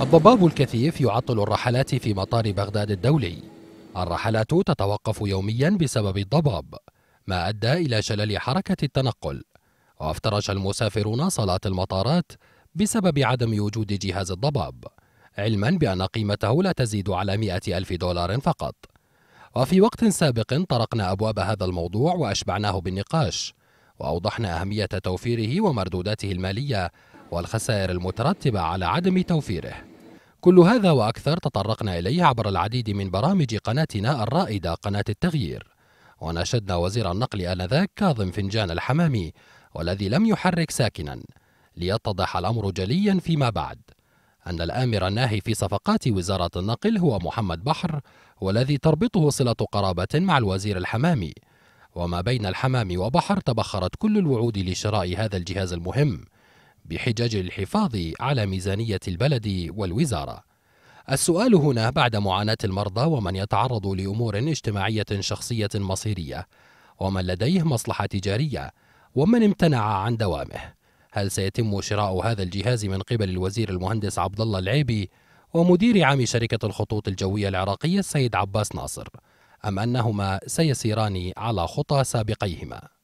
الضباب الكثيف يعطل الرحلات في مطار بغداد الدولي الرحلات تتوقف يوميا بسبب الضباب ما أدى إلى شلل حركة التنقل وافترش المسافرون صلاة المطارات بسبب عدم وجود جهاز الضباب علما بأن قيمته لا تزيد على 100 ألف دولار فقط وفي وقت سابق طرقنا أبواب هذا الموضوع وأشبعناه بالنقاش وأوضحنا أهمية توفيره ومردوداته المالية والخسائر المترتبة على عدم توفيره كل هذا وأكثر تطرقنا إليه عبر العديد من برامج قناتنا الرائدة قناة التغيير وناشدنا وزير النقل آنذاك كاظم فنجان الحمامي والذي لم يحرك ساكنا ليتضح الأمر جليا فيما بعد أن الآمر الناهي في صفقات وزارة النقل هو محمد بحر والذي تربطه صلة قرابة مع الوزير الحمامي وما بين الحمامي وبحر تبخرت كل الوعود لشراء هذا الجهاز المهم بحجج الحفاظ على ميزانية البلد والوزارة السؤال هنا بعد معاناة المرضى ومن يتعرض لأمور اجتماعية شخصية مصيرية ومن لديه مصلحة تجارية ومن امتنع عن دوامه هل سيتم شراء هذا الجهاز من قبل الوزير المهندس عبد الله العيبي ومدير عام شركة الخطوط الجوية العراقية السيد عباس ناصر أم أنهما سيسيران على خطى سابقيهما